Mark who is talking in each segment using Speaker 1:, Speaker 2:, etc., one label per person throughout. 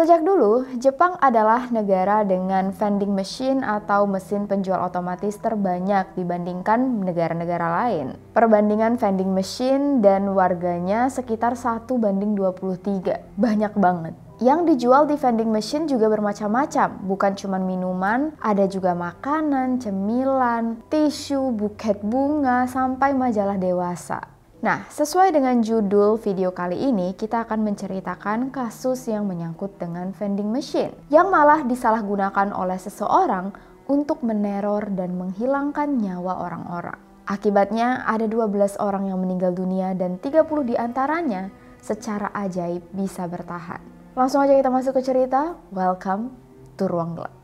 Speaker 1: Sejak dulu, Jepang adalah negara dengan vending machine atau mesin penjual otomatis terbanyak dibandingkan negara-negara lain. Perbandingan vending machine dan warganya sekitar 1 banding 23. Banyak banget. Yang dijual di vending machine juga bermacam-macam, bukan cuma minuman, ada juga makanan, cemilan, tisu, buket bunga, sampai majalah dewasa. Nah, sesuai dengan judul video kali ini, kita akan menceritakan kasus yang menyangkut dengan vending machine yang malah disalahgunakan oleh seseorang untuk meneror dan menghilangkan nyawa orang-orang. Akibatnya, ada 12 orang yang meninggal dunia dan 30 diantaranya secara ajaib bisa bertahan. Langsung aja kita masuk ke cerita. Welcome to Ruang Gelap.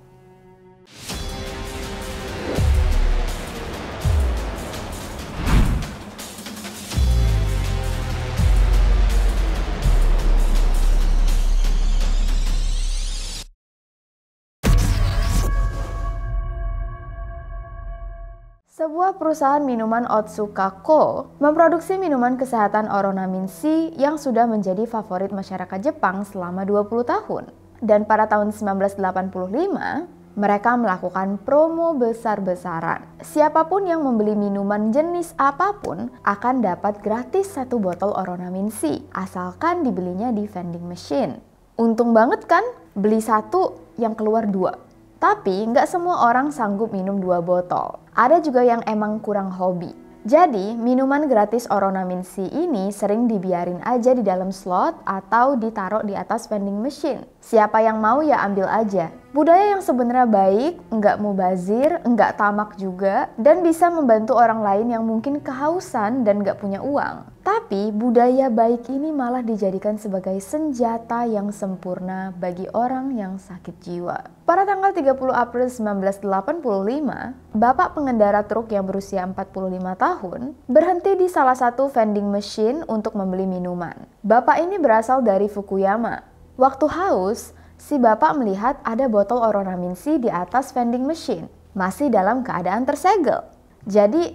Speaker 1: sebuah perusahaan minuman Otsuka Co. memproduksi minuman kesehatan Oronamin C yang sudah menjadi favorit masyarakat Jepang selama 20 tahun. Dan pada tahun 1985, mereka melakukan promo besar-besaran. Siapapun yang membeli minuman jenis apapun akan dapat gratis satu botol Oronamin C, asalkan dibelinya di vending machine. Untung banget kan, beli satu yang keluar dua. Tapi nggak semua orang sanggup minum dua botol. Ada juga yang emang kurang hobi. Jadi, minuman gratis Oronamin C ini sering dibiarin aja di dalam slot atau ditaruh di atas vending machine. Siapa yang mau ya ambil aja. Budaya yang sebenarnya baik, nggak mubazir, nggak tamak juga, dan bisa membantu orang lain yang mungkin kehausan dan nggak punya uang. Tapi budaya baik ini malah dijadikan sebagai senjata yang sempurna bagi orang yang sakit jiwa. Pada tanggal 30 April 1985, bapak pengendara truk yang berusia 45 tahun berhenti di salah satu vending machine untuk membeli minuman. Bapak ini berasal dari Fukuyama. Waktu haus, si bapak melihat ada botol Oronamin C di atas vending machine, masih dalam keadaan tersegel. Jadi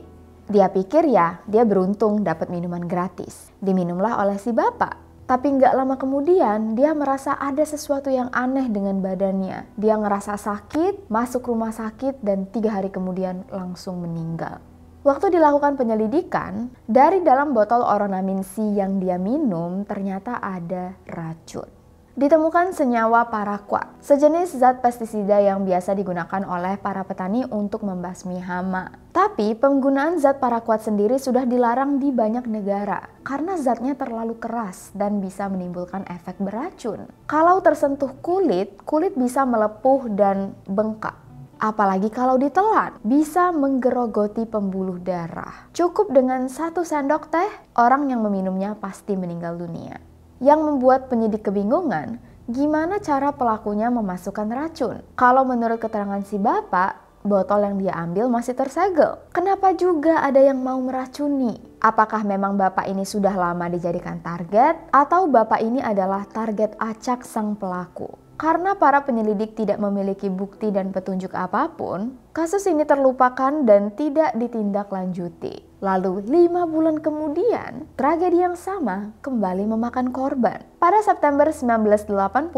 Speaker 1: dia pikir ya dia beruntung dapat minuman gratis. Diminumlah oleh si bapak. Tapi nggak lama kemudian dia merasa ada sesuatu yang aneh dengan badannya. Dia ngerasa sakit, masuk rumah sakit, dan tiga hari kemudian langsung meninggal. Waktu dilakukan penyelidikan, dari dalam botol oronamin C yang dia minum ternyata ada racun ditemukan senyawa parakwa, sejenis zat pestisida yang biasa digunakan oleh para petani untuk membasmi hama. Tapi penggunaan zat parakuat sendiri sudah dilarang di banyak negara karena zatnya terlalu keras dan bisa menimbulkan efek beracun. Kalau tersentuh kulit, kulit bisa melepuh dan bengkak. Apalagi kalau ditelan, bisa menggerogoti pembuluh darah. Cukup dengan satu sendok teh, orang yang meminumnya pasti meninggal dunia yang membuat penyidik kebingungan gimana cara pelakunya memasukkan racun. Kalau menurut keterangan si bapak, botol yang dia ambil masih tersegel. Kenapa juga ada yang mau meracuni? Apakah memang bapak ini sudah lama dijadikan target atau bapak ini adalah target acak sang pelaku? Karena para penyelidik tidak memiliki bukti dan petunjuk apapun, kasus ini terlupakan dan tidak ditindaklanjuti. Lalu lima bulan kemudian, tragedi yang sama kembali memakan korban. Pada September 1985,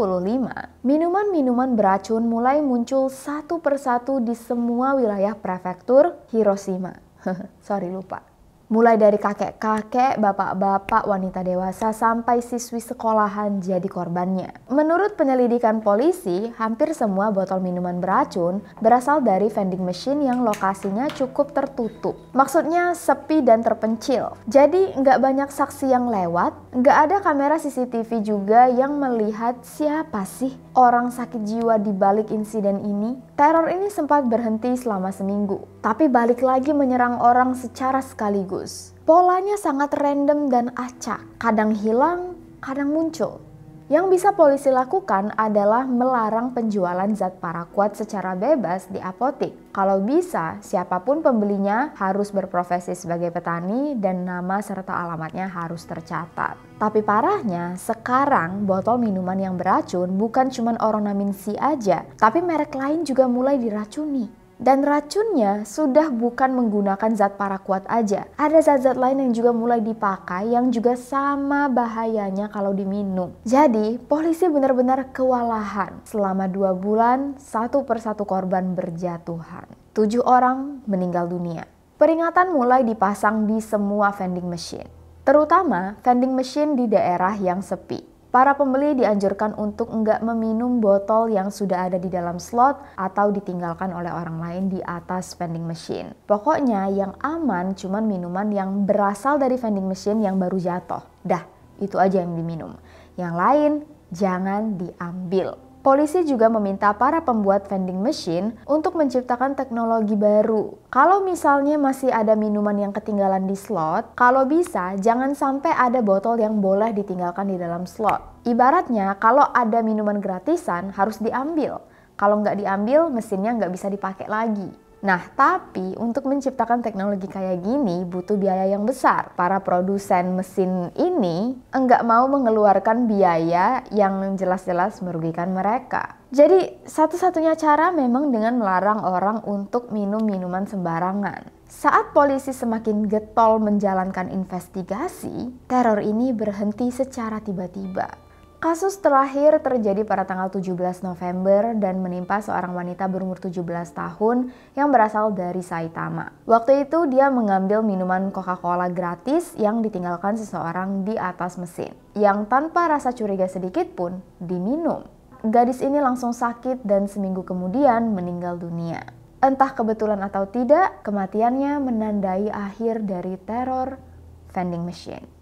Speaker 1: minuman-minuman beracun mulai muncul satu persatu di semua wilayah prefektur Hiroshima. Sorry lupa. Mulai dari kakek-kakek, bapak-bapak, wanita dewasa, sampai siswi sekolahan jadi korbannya. Menurut penyelidikan polisi, hampir semua botol minuman beracun berasal dari vending machine yang lokasinya cukup tertutup. Maksudnya sepi dan terpencil. Jadi nggak banyak saksi yang lewat, nggak ada kamera CCTV juga yang melihat siapa sih orang sakit jiwa di balik insiden ini. Teror ini sempat berhenti selama seminggu tapi balik lagi menyerang orang secara sekaligus. Polanya sangat random dan acak, kadang hilang, kadang muncul. Yang bisa polisi lakukan adalah melarang penjualan zat parakuat secara bebas di apotik. Kalau bisa, siapapun pembelinya harus berprofesi sebagai petani dan nama serta alamatnya harus tercatat. Tapi parahnya, sekarang botol minuman yang beracun bukan cuma Oronamin C aja, tapi merek lain juga mulai diracuni. Dan racunnya sudah bukan menggunakan zat parakuat aja. Ada zat-zat lain yang juga mulai dipakai yang juga sama bahayanya kalau diminum. Jadi, polisi benar-benar kewalahan. Selama dua bulan, satu persatu korban berjatuhan. Tujuh orang meninggal dunia. Peringatan mulai dipasang di semua vending machine. Terutama vending machine di daerah yang sepi. Para pembeli dianjurkan untuk enggak meminum botol yang sudah ada di dalam slot atau ditinggalkan oleh orang lain di atas vending machine. Pokoknya yang aman cuman minuman yang berasal dari vending machine yang baru jatuh. Dah, itu aja yang diminum. Yang lain jangan diambil. Polisi juga meminta para pembuat vending machine untuk menciptakan teknologi baru. Kalau misalnya masih ada minuman yang ketinggalan di slot, kalau bisa jangan sampai ada botol yang boleh ditinggalkan di dalam slot. Ibaratnya kalau ada minuman gratisan harus diambil. Kalau nggak diambil, mesinnya nggak bisa dipakai lagi. Nah, tapi untuk menciptakan teknologi kayak gini butuh biaya yang besar. Para produsen mesin ini enggak mau mengeluarkan biaya yang jelas-jelas merugikan mereka. Jadi, satu-satunya cara memang dengan melarang orang untuk minum minuman sembarangan. Saat polisi semakin getol menjalankan investigasi, teror ini berhenti secara tiba-tiba. Kasus terakhir terjadi pada tanggal 17 November dan menimpa seorang wanita berumur 17 tahun yang berasal dari Saitama. Waktu itu dia mengambil minuman Coca-Cola gratis yang ditinggalkan seseorang di atas mesin, yang tanpa rasa curiga sedikit pun diminum. Gadis ini langsung sakit dan seminggu kemudian meninggal dunia. Entah kebetulan atau tidak, kematiannya menandai akhir dari teror vending machine.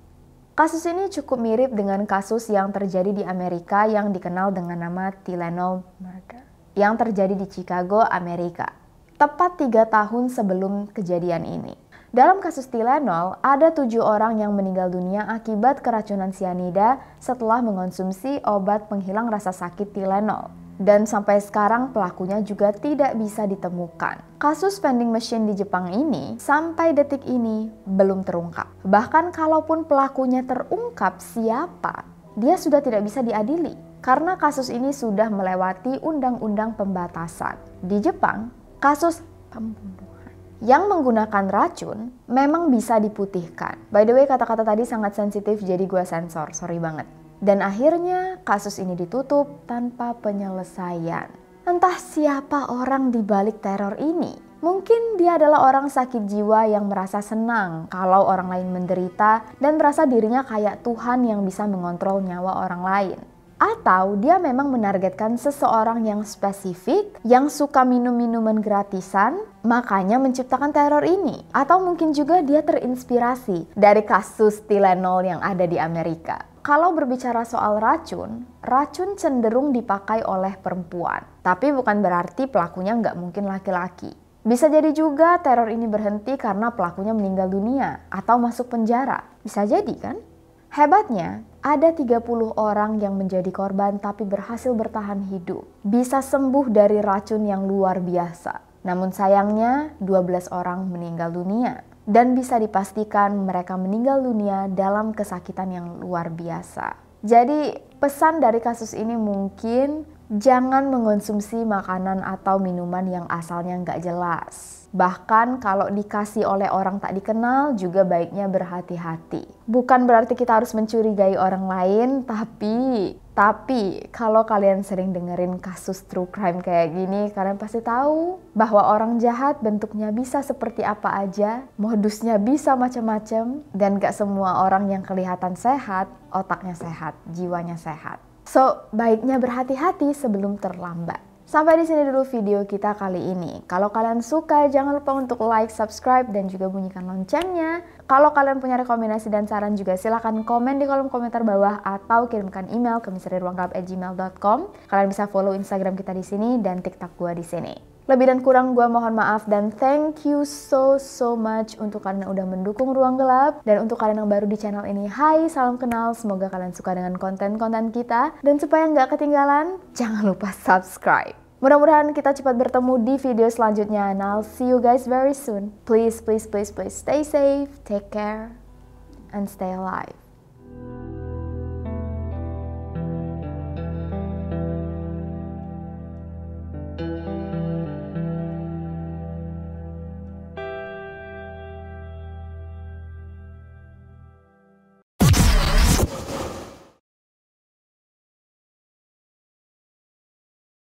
Speaker 1: Kasus ini cukup mirip dengan kasus yang terjadi di Amerika yang dikenal dengan nama Tylenol Murder yang terjadi di Chicago, Amerika. Tepat tiga tahun sebelum kejadian ini. Dalam kasus Tylenol, ada tujuh orang yang meninggal dunia akibat keracunan sianida setelah mengonsumsi obat penghilang rasa sakit Tylenol dan sampai sekarang pelakunya juga tidak bisa ditemukan. Kasus vending machine di Jepang ini sampai detik ini belum terungkap. Bahkan kalaupun pelakunya terungkap siapa, dia sudah tidak bisa diadili karena kasus ini sudah melewati undang-undang pembatasan. Di Jepang, kasus pembunuhan yang menggunakan racun memang bisa diputihkan. By the way, kata-kata tadi sangat sensitif jadi gue sensor, sorry banget. Dan akhirnya kasus ini ditutup tanpa penyelesaian. Entah siapa orang di balik teror ini. Mungkin dia adalah orang sakit jiwa yang merasa senang kalau orang lain menderita dan merasa dirinya kayak Tuhan yang bisa mengontrol nyawa orang lain. Atau dia memang menargetkan seseorang yang spesifik, yang suka minum minuman gratisan, makanya menciptakan teror ini. Atau mungkin juga dia terinspirasi dari kasus Tylenol yang ada di Amerika. Kalau berbicara soal racun, racun cenderung dipakai oleh perempuan, tapi bukan berarti pelakunya nggak mungkin laki-laki. Bisa jadi juga teror ini berhenti karena pelakunya meninggal dunia atau masuk penjara. Bisa jadi kan? Hebatnya, ada 30 orang yang menjadi korban tapi berhasil bertahan hidup. Bisa sembuh dari racun yang luar biasa. Namun sayangnya, 12 orang meninggal dunia dan bisa dipastikan mereka meninggal dunia dalam kesakitan yang luar biasa. Jadi, pesan dari kasus ini mungkin jangan mengonsumsi makanan atau minuman yang asalnya nggak jelas. Bahkan kalau dikasih oleh orang tak dikenal juga baiknya berhati-hati. Bukan berarti kita harus mencurigai orang lain, tapi tapi kalau kalian sering dengerin kasus true crime kayak gini, kalian pasti tahu bahwa orang jahat bentuknya bisa seperti apa aja, modusnya bisa macam-macam, dan gak semua orang yang kelihatan sehat, otaknya sehat, jiwanya sehat. So, baiknya berhati-hati sebelum terlambat. Sampai di sini dulu video kita kali ini. Kalau kalian suka, jangan lupa untuk like, subscribe, dan juga bunyikan loncengnya. Kalau kalian punya rekomendasi dan saran juga silahkan komen di kolom komentar bawah atau kirimkan email ke misteriruangkap@gmail.com. Kalian bisa follow Instagram kita di sini dan TikTok gua di sini. Lebih dan kurang gue mohon maaf dan thank you so so much untuk kalian yang udah mendukung Ruang Gelap dan untuk kalian yang baru di channel ini, hai salam kenal, semoga kalian suka dengan konten-konten kita dan supaya nggak ketinggalan, jangan lupa subscribe. Mudah-mudahan kita cepat bertemu di video selanjutnya and I'll see you guys very soon. Please, please, please, please stay safe, take care, and stay alive.